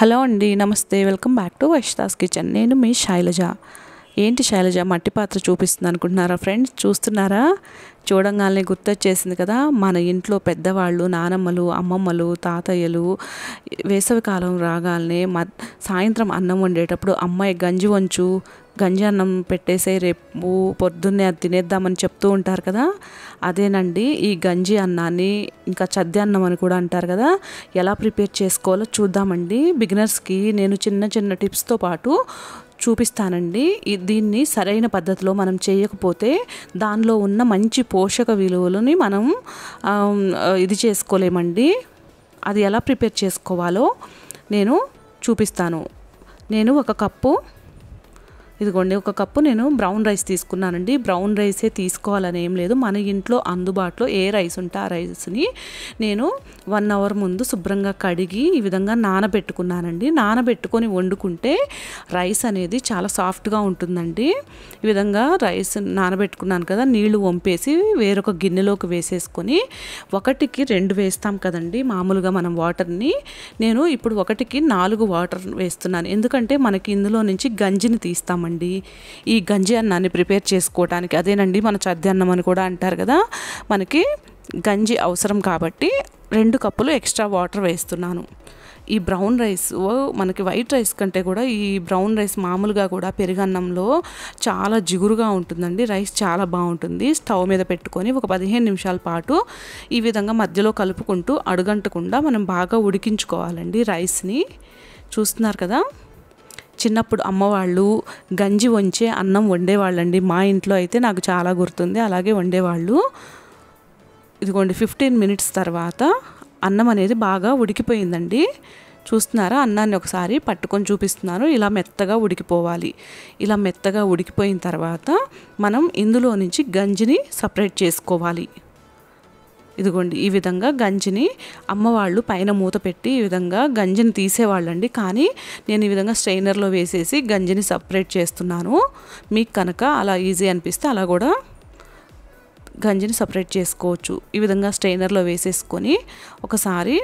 hello అండి నమస్తే welcome back to వైష్దాస్ కిచెన్ నేను మీ శైలజ ఏంటి శైలజ మట్టి పాత్ర చూపిస్తుంది అనుకుంటున్నారా ఫ్రెండ్స్ చూస్తున్నారా చూడంగానే గుర్తొచ్చేసింది కదా మన ఇంట్లో పెద్దవాళ్ళు నానమ్మలు అమ్మమ్మలు తాతయ్యలు వేసవికాలం రాగానే మ సాయంత్రం అన్నం వండేటప్పుడు అమ్మాయి గంజి వంచు గంజి అన్నం పెట్టేసే రేపు పొద్దున్నే అది తినేద్దామని చెప్తూ ఉంటారు కదా అదేనండి ఈ గంజి అన్నాన్ని ఇంకా చద్ది అన్నం అని కూడా అంటారు కదా ఎలా ప్రిపేర్ చేసుకోవాలో చూద్దామండి బిగినర్స్కి నేను చిన్న చిన్న టిప్స్తో పాటు చూపిస్తానండి దీన్ని సరైన పద్ధతిలో మనం చేయకపోతే దానిలో ఉన్న మంచి పోషక విలువలని మనం ఇది చేసుకోలేమండి అది ఎలా ప్రిపేర్ చేసుకోవాలో నేను చూపిస్తాను నేను ఒక కప్పు ఇదిగోండి ఒక కప్పు నేను బ్రౌన్ రైస్ తీసుకున్నానండి బ్రౌన్ రైసే తీసుకోవాలని ఏం లేదు మన ఇంట్లో అందుబాటులో ఏ రైస్ ఉంటే ఆ రైస్ని నేను వన్ అవర్ ముందు శుభ్రంగా కడిగి ఈ విధంగా నానబెట్టుకున్నానండి నానబెట్టుకొని వండుకుంటే రైస్ అనేది చాలా సాఫ్ట్గా ఉంటుందండి ఈ విధంగా రైస్ నానబెట్టుకున్నాను కదా నీళ్లు వంపేసి వేరొక గిన్నెలోకి వేసేసుకొని ఒకటికి రెండు వేస్తాం కదండి మామూలుగా మనం వాటర్ని నేను ఇప్పుడు ఒకటికి నాలుగు వాటర్ వేస్తున్నాను ఎందుకంటే మనకి ఇందులో నుంచి గంజిని తీస్తామండి చేసామండి ఈ గంజి అన్నాన్ని ప్రిపేర్ చేసుకోవడానికి అదేనండి మన చద్ది అన్నం అని కూడా అంటారు కదా మనకి గంజి అవసరం కాబట్టి రెండు కప్పులు ఎక్స్ట్రా వాటర్ వేస్తున్నాను ఈ బ్రౌన్ రైస్ మనకి వైట్ రైస్ కంటే కూడా ఈ బ్రౌన్ రైస్ మామూలుగా కూడా పెరుగన్నంలో చాలా జిగురుగా ఉంటుందండి రైస్ చాలా బాగుంటుంది స్టవ్ మీద పెట్టుకొని ఒక పదిహేను నిమిషాల పాటు ఈ విధంగా మధ్యలో కలుపుకుంటూ అడుగంటకుండా మనం బాగా ఉడికించుకోవాలండి రైస్ని చూస్తున్నారు కదా చిన్నప్పుడు అమ్మవాళ్ళు గంజి వంచే అన్నం వండేవాళ్ళండి మా ఇంట్లో అయితే నాకు చాలా గుర్తుంది అలాగే వండేవాళ్ళు ఇదిగోండి ఫిఫ్టీన్ మినిట్స్ తర్వాత అన్నం అనేది బాగా ఉడికిపోయిందండి చూస్తున్నారా అన్నాన్ని ఒకసారి పట్టుకొని చూపిస్తున్నాను ఇలా మెత్తగా ఉడికిపోవాలి ఇలా మెత్తగా ఉడికిపోయిన తర్వాత మనం ఇందులో నుంచి గంజిని సపరేట్ చేసుకోవాలి ఇదిగోండి ఈ విధంగా గంజిని అమ్మవాళ్ళు పైన మూత పెట్టి ఈ విధంగా గంజిని తీసేవాళ్ళండి కానీ నేను ఈ విధంగా స్ట్రైనర్లో వేసేసి గంజిని సపరేట్ చేస్తున్నాను మీకు కనుక అలా ఈజీ అనిపిస్తే అలా కూడా గంజిని సపరేట్ చేసుకోవచ్చు ఈ విధంగా స్ట్రైనర్లో వేసేసుకొని ఒకసారి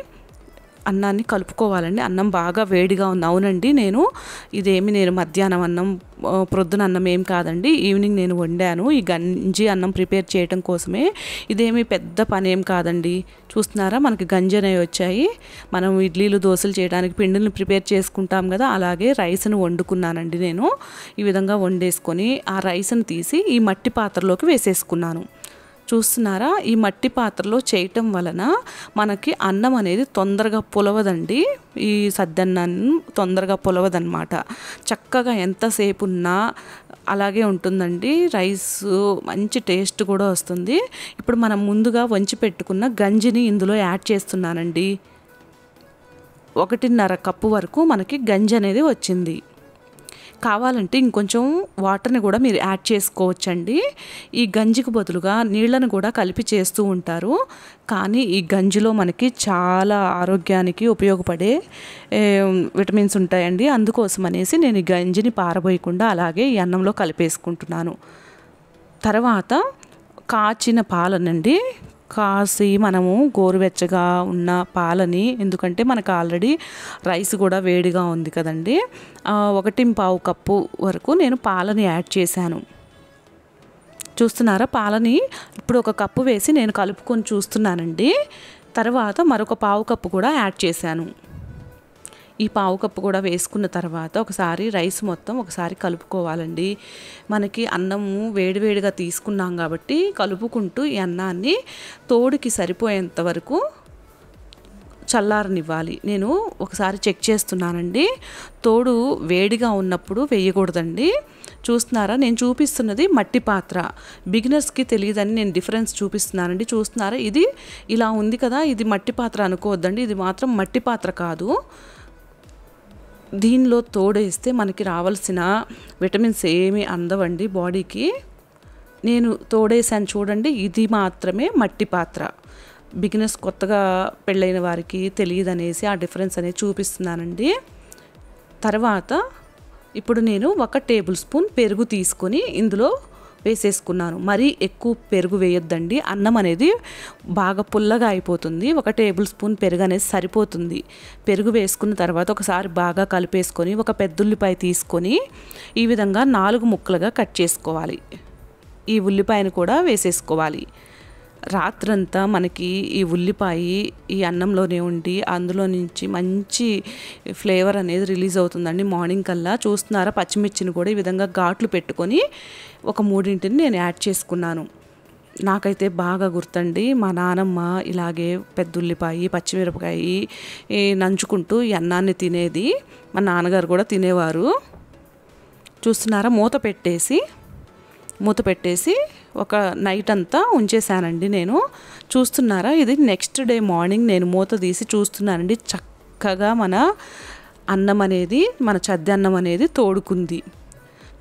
అన్నాన్ని కలుపుకోవాలండి అన్నం బాగా వేడిగా ఉంది అవునండి నేను ఇదేమి నేను మధ్యాహ్నం అన్నం ప్రొద్దున అన్నం ఏం కాదండి ఈవినింగ్ నేను వండాను ఈ గంజి అన్నం ప్రిపేర్ చేయటం కోసమే ఇదేమి పెద్ద పని ఏం కాదండి చూస్తున్నారా మనకి గంజి అనేవి వచ్చాయి మనం ఇడ్లీలు దోశలు చేయడానికి పిండిని ప్రిపేర్ చేసుకుంటాం కదా అలాగే రైస్ను వండుకున్నానండి నేను ఈ విధంగా వండేసుకొని ఆ రైస్ని తీసి ఈ మట్టి పాత్రలోకి వేసేసుకున్నాను చూస్తున్నారా ఈ మట్టి పాత్రలో చేయటం వలన మనకి అన్నం అనేది తొందరగా పులవదండి ఈ సద్దన్నాన్ని తొందరగా పులవదనమాట చక్కగా ఎంతసేపు ఉన్నా అలాగే ఉంటుందండి రైస్ మంచి టేస్ట్ కూడా వస్తుంది ఇప్పుడు మనం ముందుగా వంచి పెట్టుకున్న గంజిని ఇందులో యాడ్ చేస్తున్నానండి ఒకటిన్నర కప్పు వరకు మనకి గంజి అనేది వచ్చింది కావాలంటే ఇంకొంచెం వాటర్ని కూడా మీరు యాడ్ చేసుకోవచ్చండి ఈ గంజికి బదులుగా నీళ్లను కూడా కలిపి చేస్తూ ఉంటారు కానీ ఈ గంజిలో మనకి చాలా ఆరోగ్యానికి ఉపయోగపడే విటమిన్స్ ఉంటాయండి అందుకోసం అనేసి నేను ఈ గంజిని పారబోయకుండా అలాగే ఈ అన్నంలో కలిపేసుకుంటున్నాను తర్వాత కాచిన పాలనండి కాసి మనము గోరువెచ్చగా ఉన్న పాలని ఎందుకంటే మనకు ఆల్రెడీ రైస్ కూడా వేడిగా ఉంది కదండి ఒకటి పావు కప్పు వరకు నేను పాలని యాడ్ చేశాను చూస్తున్నారా పాలని ఇప్పుడు ఒక కప్పు వేసి నేను కలుపుకొని చూస్తున్నానండి తర్వాత మరొక పావు కప్పు కూడా యాడ్ చేశాను ఈ పావు కప్పు కూడా వేసుకున్న తర్వాత ఒకసారి రైస్ మొత్తం ఒకసారి కలుపుకోవాలండి మనకి అన్నము వేడివేడిగా తీసుకున్నాం కాబట్టి కలుపుకుంటూ ఈ అన్నాన్ని తోడుకి సరిపోయేంత వరకు చల్లారనివ్వాలి నేను ఒకసారి చెక్ చేస్తున్నానండి తోడు వేడిగా ఉన్నప్పుడు వేయకూడదండి చూస్తున్నారా నేను చూపిస్తున్నది మట్టి పాత్ర బిగినర్స్కి తెలియదని నేను డిఫరెన్స్ చూపిస్తున్నానండి చూస్తున్నారా ఇది ఇలా ఉంది కదా ఇది మట్టి పాత్ర అనుకోవద్దండి ఇది మాత్రం మట్టి పాత్ర కాదు దీనిలో తోడేస్తే మనకి రావాల్సిన విటమిన్స్ ఏమి అందవండి బాడీకి నేను తోడేసాను చూడండి ఇది మాత్రమే మట్టి పాత్ర బిగినర్స్ కొత్తగా పెళ్ళైన వారికి తెలియదు అనేసి ఆ డిఫరెన్స్ అనేది చూపిస్తున్నానండి తర్వాత ఇప్పుడు నేను ఒక టేబుల్ స్పూన్ పెరుగు తీసుకొని ఇందులో వేసేసుకున్నాను మరీ ఎక్కువ పెరుగు వేయొద్దండి అన్నం అనేది బాగా పుల్లగా అయిపోతుంది ఒక టేబుల్ స్పూన్ పెరుగు అనేది సరిపోతుంది పెరుగు వేసుకున్న తర్వాత ఒకసారి బాగా కలిపేసుకొని ఒక పెద్దుల్లిపాయ తీసుకొని ఈ విధంగా నాలుగు ముక్కలుగా కట్ చేసుకోవాలి ఈ ఉల్లిపాయను కూడా వేసేసుకోవాలి రాత్రంతా మనకి ఈ ఉల్లిపాయ ఈ అన్నంలోనే ఉండి అందులో నుంచి మంచి ఫ్లేవర్ అనేది రిలీజ్ అవుతుందండి మార్నింగ్ కల్లా చూస్తున్నారా పచ్చిమిర్చిని కూడా ఈ విధంగా ఘాట్లు పెట్టుకొని ఒక మూడింటిని నేను యాడ్ చేసుకున్నాను నాకైతే బాగా గుర్తండి మా నానమ్మ ఇలాగే పెద్ద ఉల్లిపాయ పచ్చిమిరపకాయ నంచుకుంటూ ఈ అన్నాన్ని తినేది మా నాన్నగారు కూడా తినేవారు చూస్తున్నారా మూత పెట్టేసి మూత పెట్టేసి ఒక నైట్ అంతా ఉంచేసానండి నేను చూస్తున్నారా ఇది నెక్స్ట్ డే మార్నింగ్ నేను మూత తీసి చూస్తున్నానండి చక్కగా మన అన్నం అనేది మన చద్ది అన్నం అనేది తోడుకుంది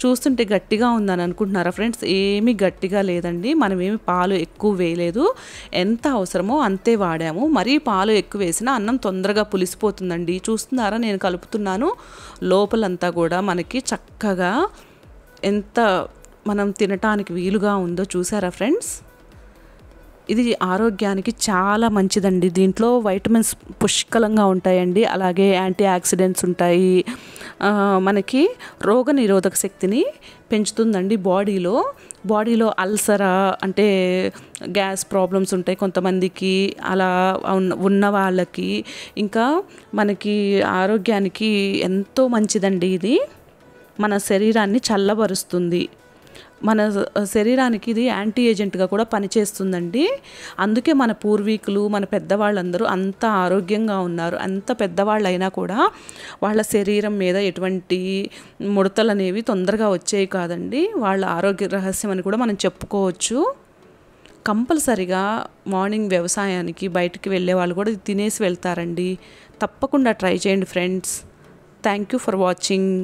చూస్తుంటే గట్టిగా ఉందని అనుకుంటున్నారా ఫ్రెండ్స్ ఏమీ గట్టిగా లేదండి మనం ఏమి పాలు ఎక్కువ వేయలేదు ఎంత అవసరమో అంతే వాడాము మరీ పాలు ఎక్కువ వేసినా అన్నం తొందరగా పులిసిపోతుందండి చూస్తున్నారా నేను కలుపుతున్నాను లోపలంతా కూడా మనకి చక్కగా ఎంత మనం తినటానికి వీలుగా ఉందో చూసారా ఫ్రెండ్స్ ఇది ఆరోగ్యానికి చాలా మంచిదండి దీంట్లో వైటమిన్స్ పుష్కలంగా ఉంటాయండి అలాగే యాంటీ ఆక్సిడెంట్స్ ఉంటాయి మనకి రోగ నిరోధక శక్తిని పెంచుతుందండి బాడీలో బాడీలో అల్సరా అంటే గ్యాస్ ప్రాబ్లమ్స్ ఉంటాయి కొంతమందికి అలా ఉన్న వాళ్ళకి ఇంకా మనకి ఆరోగ్యానికి ఎంతో మంచిదండి ఇది మన శరీరాన్ని చల్లబరుస్తుంది మన శరీరానికి ఇది యాంటీ ఏజెంట్గా కూడా పనిచేస్తుందండి అందుకే మన పూర్వీకులు మన పెద్దవాళ్ళందరూ అంత ఆరోగ్యంగా ఉన్నారు అంత పెద్దవాళ్ళు అయినా కూడా వాళ్ళ శరీరం మీద ఎటువంటి ముడతలు అనేవి తొందరగా వచ్చేవి కాదండి వాళ్ళ ఆరోగ్య రహస్యం అని కూడా మనం చెప్పుకోవచ్చు కంపల్సరిగా మార్నింగ్ వ్యవసాయానికి బయటికి వెళ్ళే వాళ్ళు కూడా తినేసి వెళ్తారండి తప్పకుండా ట్రై చేయండి friends thank you for watching